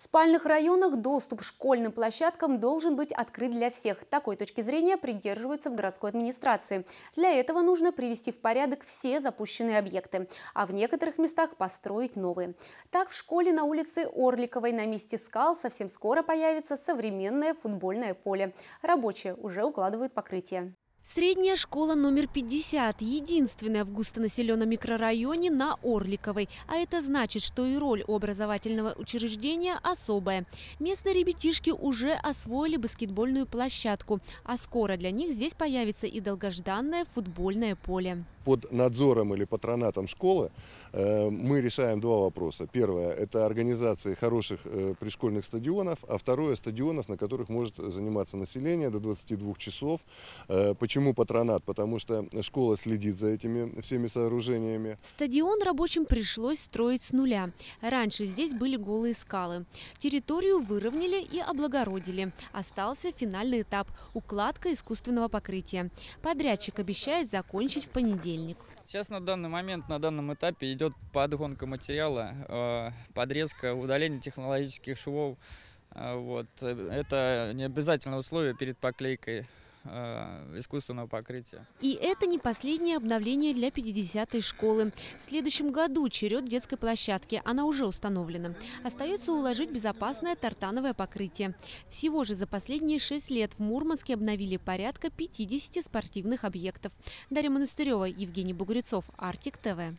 В спальных районах доступ к школьным площадкам должен быть открыт для всех. Такой точки зрения придерживаются в городской администрации. Для этого нужно привести в порядок все запущенные объекты, а в некоторых местах построить новые. Так, в школе на улице Орликовой на месте скал совсем скоро появится современное футбольное поле. Рабочие уже укладывают покрытие. Средняя школа номер 50 – единственная в густонаселенном микрорайоне на Орликовой. А это значит, что и роль образовательного учреждения особая. Местные ребятишки уже освоили баскетбольную площадку, а скоро для них здесь появится и долгожданное футбольное поле. Под надзором или патронатом школы э, мы решаем два вопроса. Первое – это организация хороших э, пришкольных стадионов, а второе – стадионов, на которых может заниматься население до 22 часов по э, Почему патронат? Потому что школа следит за этими всеми сооружениями. Стадион рабочим пришлось строить с нуля. Раньше здесь были голые скалы. Территорию выровняли и облагородили. Остался финальный этап – укладка искусственного покрытия. Подрядчик обещает закончить в понедельник. Сейчас на данный момент, на данном этапе идет подгонка материала, э, подрезка, удаление технологических швов. Э, вот. Э, это не обязательное условие перед поклейкой Э, искусственного покрытия. И это не последнее обновление для 50-й школы. В следующем году черед детской площадки. Она уже установлена. Остается уложить безопасное тартановое покрытие. Всего же за последние 6 лет в Мурманске обновили порядка 50 спортивных объектов. Дарья Монастырева, Евгений Бугрецов, Артик ТВ.